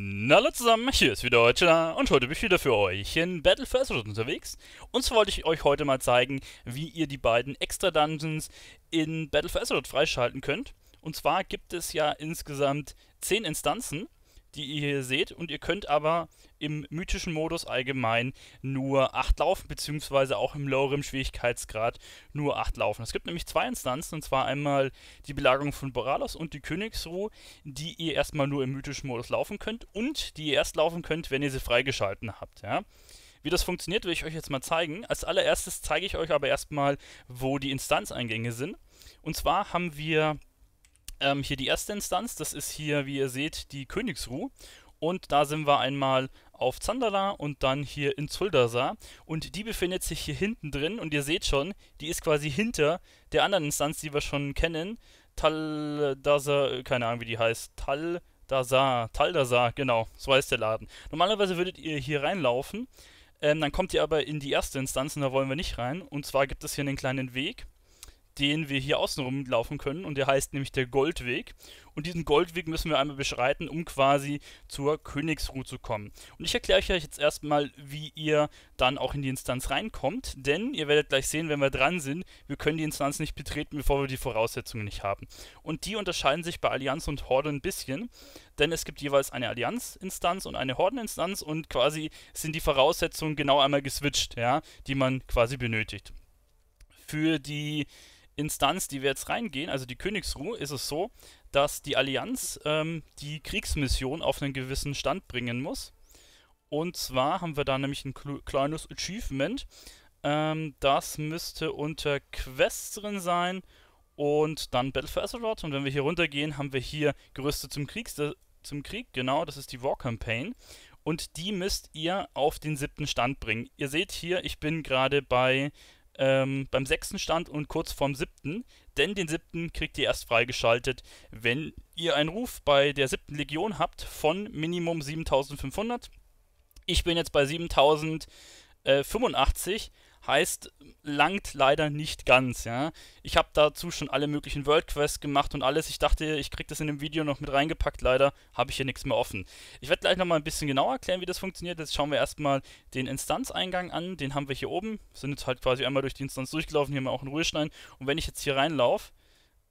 Na Hallo zusammen, hier ist wieder Deutscher und heute bin ich wieder für euch in Battle for Azeroth unterwegs. Und zwar wollte ich euch heute mal zeigen, wie ihr die beiden Extra Dungeons in Battle for Azeroth freischalten könnt. Und zwar gibt es ja insgesamt 10 Instanzen die ihr hier seht. Und ihr könnt aber im mythischen Modus allgemein nur 8 laufen, beziehungsweise auch im loweren Schwierigkeitsgrad nur 8 laufen. Es gibt nämlich zwei Instanzen, und zwar einmal die Belagerung von Boralos und die Königsruhe, die ihr erstmal nur im mythischen Modus laufen könnt und die ihr erst laufen könnt, wenn ihr sie freigeschalten habt. Ja? Wie das funktioniert, will ich euch jetzt mal zeigen. Als allererstes zeige ich euch aber erstmal, wo die Instanzeingänge sind. Und zwar haben wir ähm, hier die erste Instanz. Das ist hier, wie ihr seht, die Königsruh. Und da sind wir einmal auf Zandala und dann hier in Zuldasa. Und die befindet sich hier hinten drin. Und ihr seht schon, die ist quasi hinter der anderen Instanz, die wir schon kennen. Taldasa, äh, keine Ahnung wie die heißt. Taldasa, Taldasa, genau, so heißt der Laden. Normalerweise würdet ihr hier reinlaufen. Ähm, dann kommt ihr aber in die erste Instanz und da wollen wir nicht rein. Und zwar gibt es hier einen kleinen Weg den wir hier außen rumlaufen können und der heißt nämlich der Goldweg. Und diesen Goldweg müssen wir einmal beschreiten, um quasi zur Königsruhe zu kommen. Und ich erkläre euch jetzt erstmal, wie ihr dann auch in die Instanz reinkommt, denn ihr werdet gleich sehen, wenn wir dran sind, wir können die Instanz nicht betreten, bevor wir die Voraussetzungen nicht haben. Und die unterscheiden sich bei Allianz und Horde ein bisschen, denn es gibt jeweils eine Allianz-Instanz und eine Horden-Instanz und quasi sind die Voraussetzungen genau einmal geswitcht, ja, die man quasi benötigt. Für die Instanz, die wir jetzt reingehen, also die Königsruhe, ist es so, dass die Allianz ähm, die Kriegsmission auf einen gewissen Stand bringen muss. Und zwar haben wir da nämlich ein kleines Achievement. Ähm, das müsste unter Quests drin sein und dann Battle for Azeroth. Und wenn wir hier runtergehen, haben wir hier Gerüste zum, Kriegs äh, zum Krieg. Genau, das ist die War Campaign. Und die müsst ihr auf den siebten Stand bringen. Ihr seht hier, ich bin gerade bei ähm, beim sechsten stand und kurz vorm siebten, denn den siebten kriegt ihr erst freigeschaltet, wenn ihr einen Ruf bei der siebten Legion habt von Minimum 7500. Ich bin jetzt bei 7085 Heißt, langt leider nicht ganz, ja. Ich habe dazu schon alle möglichen Worldquests gemacht und alles. Ich dachte, ich kriege das in dem Video noch mit reingepackt. Leider habe ich hier nichts mehr offen. Ich werde gleich nochmal ein bisschen genauer erklären, wie das funktioniert. Jetzt schauen wir erstmal den Instanzeingang an. Den haben wir hier oben. Sind jetzt halt quasi einmal durch die Instanz durchgelaufen. Hier haben wir auch einen Ruhestein. Und wenn ich jetzt hier reinlaufe,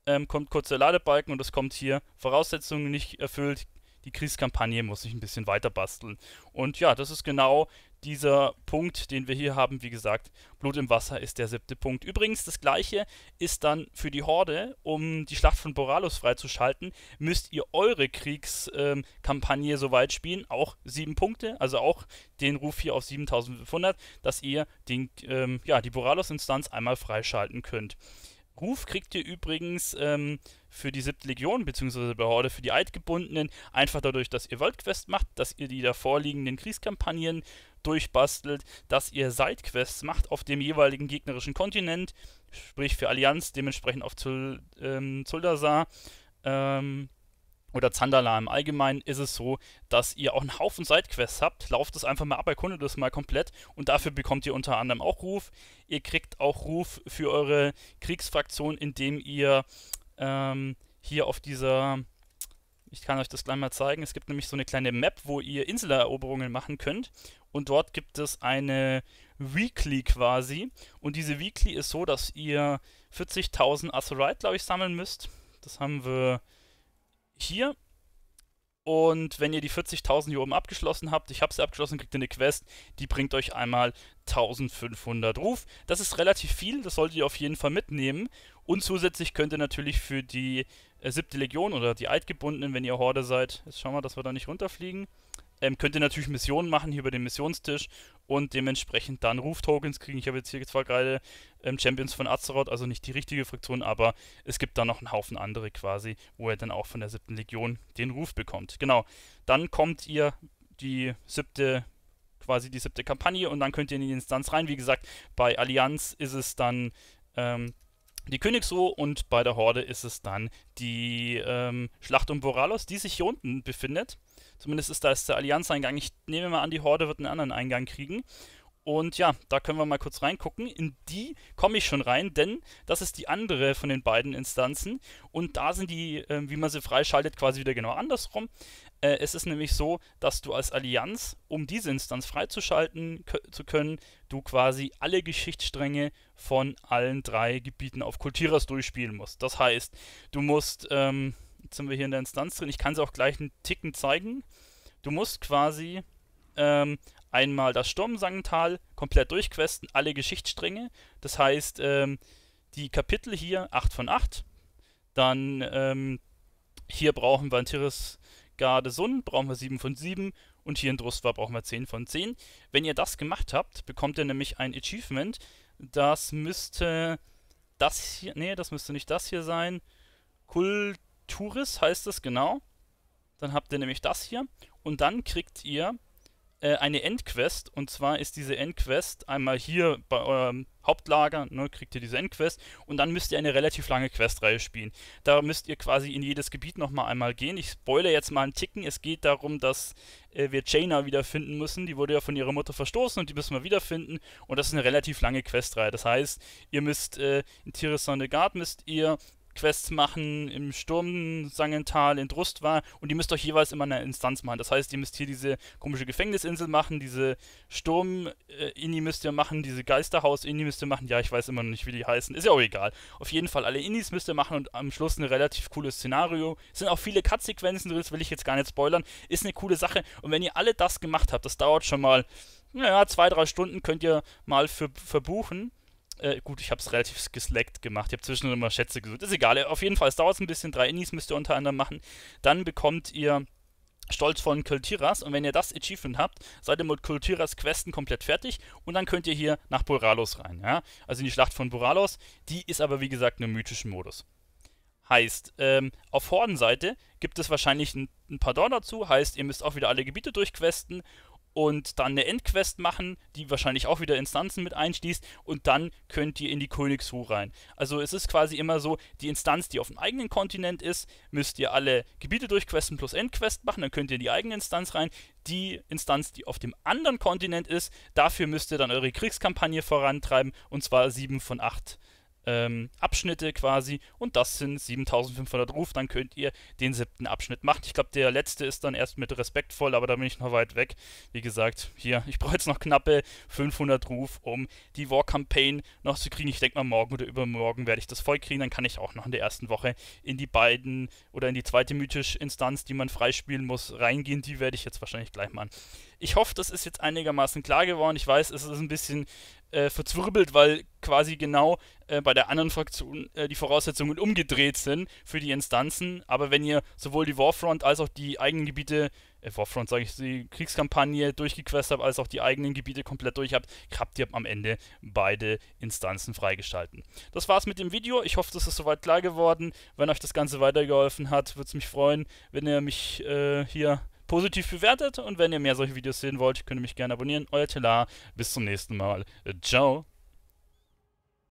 ähm, kommt kurz der Ladebalken und es kommt hier Voraussetzungen nicht erfüllt, die Kriegskampagne muss sich ein bisschen weiter basteln. Und ja, das ist genau dieser Punkt, den wir hier haben. Wie gesagt, Blut im Wasser ist der siebte Punkt. Übrigens, das gleiche ist dann für die Horde, um die Schlacht von Boralus freizuschalten, müsst ihr eure Kriegskampagne ähm, weit spielen, auch sieben Punkte, also auch den Ruf hier auf 7500, dass ihr den, ähm, ja, die boralus instanz einmal freischalten könnt. Ruf kriegt ihr übrigens ähm, für die siebte Legion bzw. Behorde für die Altgebundenen, einfach dadurch, dass ihr Worldquest macht, dass ihr die davorliegenden Kriegskampagnen durchbastelt, dass ihr Sidequests macht auf dem jeweiligen gegnerischen Kontinent, sprich für Allianz, dementsprechend auf Zul ähm, Zuldasar ähm, oder Zandala im Allgemeinen ist es so, dass ihr auch einen Haufen Sidequests habt. Lauft es einfach mal ab, erkundet es mal komplett und dafür bekommt ihr unter anderem auch Ruf. Ihr kriegt auch Ruf für eure Kriegsfraktion, indem ihr ähm, hier auf dieser, ich kann euch das gleich mal zeigen, es gibt nämlich so eine kleine Map, wo ihr Inseleroberungen machen könnt und dort gibt es eine Weekly quasi und diese Weekly ist so, dass ihr 40.000 Azurite, glaube ich, sammeln müsst. Das haben wir hier und wenn ihr die 40.000 hier oben abgeschlossen habt, ich habe sie abgeschlossen, kriegt ihr eine Quest, die bringt euch einmal 1500 Ruf. Das ist relativ viel, das solltet ihr auf jeden Fall mitnehmen. Und zusätzlich könnt ihr natürlich für die äh, siebte Legion oder die Eidgebundenen, wenn ihr Horde seid, jetzt schauen wir, dass wir da nicht runterfliegen, ähm, könnt ihr natürlich Missionen machen hier über den Missionstisch und dementsprechend dann Roof-Tokens kriegen. Ich habe jetzt hier zwar gerade ähm, Champions von Azeroth, also nicht die richtige Fraktion, aber es gibt da noch einen Haufen andere quasi, wo ihr dann auch von der siebten Legion den Ruf bekommt. Genau, dann kommt ihr die siebte quasi die siebte Kampagne und dann könnt ihr in die Instanz rein. Wie gesagt, bei Allianz ist es dann ähm, die Königsruhe und bei der Horde ist es dann die ähm, Schlacht um Voralos, die sich hier unten befindet. Zumindest ist da ist der eingang Ich nehme mal an, die Horde wird einen anderen Eingang kriegen. Und ja, da können wir mal kurz reingucken. In die komme ich schon rein, denn das ist die andere von den beiden Instanzen. Und da sind die, äh, wie man sie freischaltet, quasi wieder genau andersrum. Äh, es ist nämlich so, dass du als Allianz, um diese Instanz freizuschalten zu können, du quasi alle Geschichtsstränge von allen drei Gebieten auf Kultiras durchspielen musst. Das heißt, du musst, ähm, jetzt sind wir hier in der Instanz drin, ich kann sie auch gleich einen Ticken zeigen. Du musst quasi ähm, einmal das Sturmsangental komplett durchquesten, alle Geschichtsstränge. Das heißt, ähm, die Kapitel hier 8 von 8. Dann ähm, hier brauchen wir in Tirisgarde Sun, brauchen wir 7 von 7. Und hier in Drustwar brauchen wir 10 von 10. Wenn ihr das gemacht habt, bekommt ihr nämlich ein Achievement. Das müsste das hier, nee, das müsste nicht das hier sein. Kulturis heißt das genau. Dann habt ihr nämlich das hier. Und dann kriegt ihr äh, eine Endquest. Und zwar ist diese Endquest einmal hier bei eurem Hauptlager, ne, kriegt ihr diese Endquest. Und dann müsst ihr eine relativ lange Questreihe spielen. Da müsst ihr quasi in jedes Gebiet nochmal einmal gehen. Ich spoilere jetzt mal einen Ticken. Es geht darum, dass äh, wir Jaina wiederfinden müssen. Die wurde ja von ihrer Mutter verstoßen und die müssen wir wiederfinden. Und das ist eine relativ lange Questreihe. Das heißt, ihr müsst äh, in Tirisonde Guard müsst ihr Quests machen im Sturmsangental in Drustwa und die müsst euch jeweils immer eine Instanz machen. Das heißt, ihr müsst hier diese komische Gefängnisinsel machen, diese Sturm äh, Inni müsst ihr machen, diese Geisterhaus Inni müsst ihr machen. Ja, ich weiß immer noch nicht, wie die heißen. Ist ja auch egal. Auf jeden Fall alle Innis müsst ihr machen und am Schluss ein relativ cooles Szenario. Es sind auch viele Cut-Sequenzen drin, das will ich jetzt gar nicht spoilern. Ist eine coole Sache und wenn ihr alle das gemacht habt, das dauert schon mal naja, zwei, drei Stunden könnt ihr mal für, verbuchen. Äh, gut, ich habe es relativ geslackt gemacht. Ich habe zwischendurch immer Schätze gesucht. Ist egal. Auf jeden Fall, es dauert ein bisschen. Drei Innis müsst ihr unter anderem machen. Dann bekommt ihr Stolz von Kultiras und wenn ihr das Achievement habt, seid ihr mit Kultiras Questen komplett fertig und dann könnt ihr hier nach Buralos rein. Ja? Also in die Schlacht von Buralos. Die ist aber wie gesagt nur mythischen Modus. Heißt, ähm, auf Hordenseite gibt es wahrscheinlich ein, ein Pardon dazu, heißt, ihr müsst auch wieder alle Gebiete durchquesten und dann eine Endquest machen, die wahrscheinlich auch wieder Instanzen mit einschließt und dann könnt ihr in die Königsruhe rein. Also es ist quasi immer so, die Instanz, die auf dem eigenen Kontinent ist, müsst ihr alle Gebiete durchquesten plus Endquest machen, dann könnt ihr in die eigene Instanz rein. Die Instanz, die auf dem anderen Kontinent ist, dafür müsst ihr dann eure Kriegskampagne vorantreiben und zwar sieben von acht ähm, Abschnitte quasi und das sind 7500 Ruf, dann könnt ihr den siebten Abschnitt machen. Ich glaube, der letzte ist dann erst mit respektvoll, aber da bin ich noch weit weg. Wie gesagt, hier, ich brauche jetzt noch knappe 500 Ruf, um die War Campaign noch zu kriegen. Ich denke mal, morgen oder übermorgen werde ich das voll kriegen, dann kann ich auch noch in der ersten Woche in die beiden oder in die zweite mythische Instanz, die man freispielen muss, reingehen. Die werde ich jetzt wahrscheinlich gleich machen. Ich hoffe, das ist jetzt einigermaßen klar geworden. Ich weiß, es ist ein bisschen äh, verzwirbelt, weil quasi genau äh, bei der anderen Fraktion äh, die Voraussetzungen umgedreht sind für die Instanzen. Aber wenn ihr sowohl die Warfront als auch die eigenen Gebiete, äh, Warfront sage ich, die Kriegskampagne durchgequest habt, als auch die eigenen Gebiete komplett durch habt, habt ihr am Ende beide Instanzen freigeschalten. Das war's mit dem Video. Ich hoffe, das ist soweit klar geworden. Wenn euch das Ganze weitergeholfen hat, würde es mich freuen, wenn ihr mich äh, hier positiv bewertet und wenn ihr mehr solche Videos sehen wollt, könnt ihr mich gerne abonnieren. Euer Telar, bis zum nächsten Mal. Ciao!